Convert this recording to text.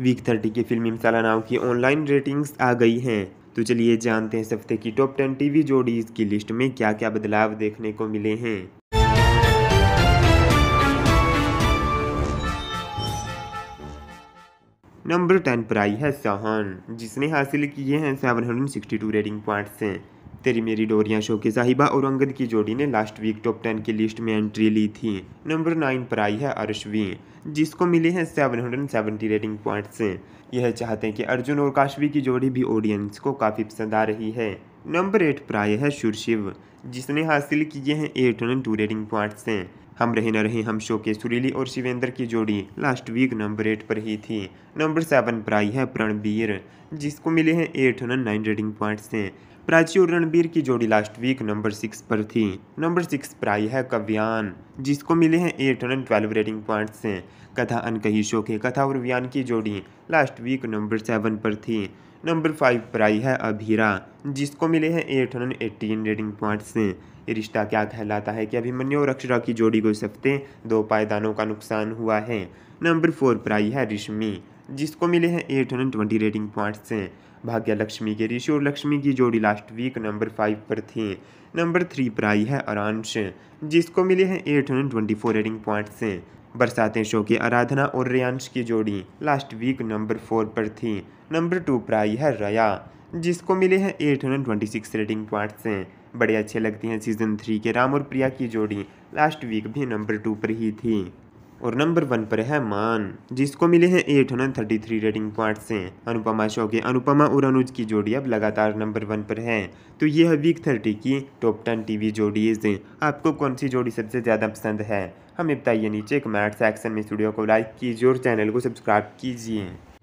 week thirty की फिल्मी मसाला नाव की ऑनलाइन रेटिंग्स आ गई हैं तो चलिए जानते हैं इस हफ्ते की टॉप टेन टीवी जोड़ीज की लिस्ट में क्या क्या बदलाव देखने को मिले हैं नंबर टेन पर आई है साहन जिसने हासिल किए हैं seven hundred sixty two rating points Teri Meri डोरिया शो के साहिबा और अंगद की जोड़ी ने लास्ट वीक टॉप टेन की लिस्ट में एंट्री ली थी नंबर नाइन पर आई है अर्शवी जिसको मिले हैं सेवेंटी रेटिंग पॉइंट से यह चाहते हैं कि अर्जुन और काशवी की जोड़ी भी ऑडियंस को काफ़ी पसंद आ रही है नंबर एट पर आए है शुरशिव जिसने हासिल किए हैं eight hundred two rating point से हम रहे न रहे हम शो के सुरीली और शिवेंद्र की जोड़ी लास्ट वीक नंबर एट पर ही थी नंबर सेवन पर आई है प्रणबीर जिसको मिले हैं eight hundred nine rating points से प्राची और रणबीर की जोड़ी लास्ट वीक नंबर सिक्स पर थी नंबर सिक्स पर आई है कव्यान जिसको मिले हैं eight hundred twelve rating points से कथा अनकही के कथा और व्यान की जोड़ी लास्ट वीक नंबर सेवन पर थी नंबर फाइव पर आई है अभीरा जिसको मिले हैं eight hundred eighteen rating points से रिश्ता क्या कहलाता है कि अभिमन्यु और अक्षरा की जोड़ी को इस हफ्ते दो पायदानों का नुकसान हुआ है नंबर फोर पर आई है रिश्मी जिसको मिले हैं eight hundred twenty rating points हैं भाग्य लक्ष्मी के ऋषि और लक्ष्मी की जोड़ी लास्ट वीक नंबर फाइव पर थी नंबर थ्री पर आई है अरांश जिसको मिले हैं eight hundred twenty four rating points हैं बरसातें शो की आराधना और रेयांश की जोड़ी लास्ट वीक नंबर फोर पर थी नंबर टू पर आई है रया जिसको मिले हैं eight hundred twenty six rating points हैं बड़े अच्छे लगते हैं सीजन थ्री के राम और प्रिया की जोड़ी लास्ट वीक भी नंबर टू पर ही थी और नंबर वन पर है मान जिसको मिले हैं eight hundred thirty three rating point से अनुपमा चौके अनुपमा और अनुज की जोड़ी अब लगातार नंबर वन पर है तो ये है वीक थर्टी की टॉप टेन टीवी जोड़ीज आपको कौन सी जोड़ी सबसे ज़्यादा पसंद है हमें बताइए नीचे कमेंट सेक्शन में स्टूडियो को लाइक कीजिए और चैनल को सब्सक्राइब कीजिए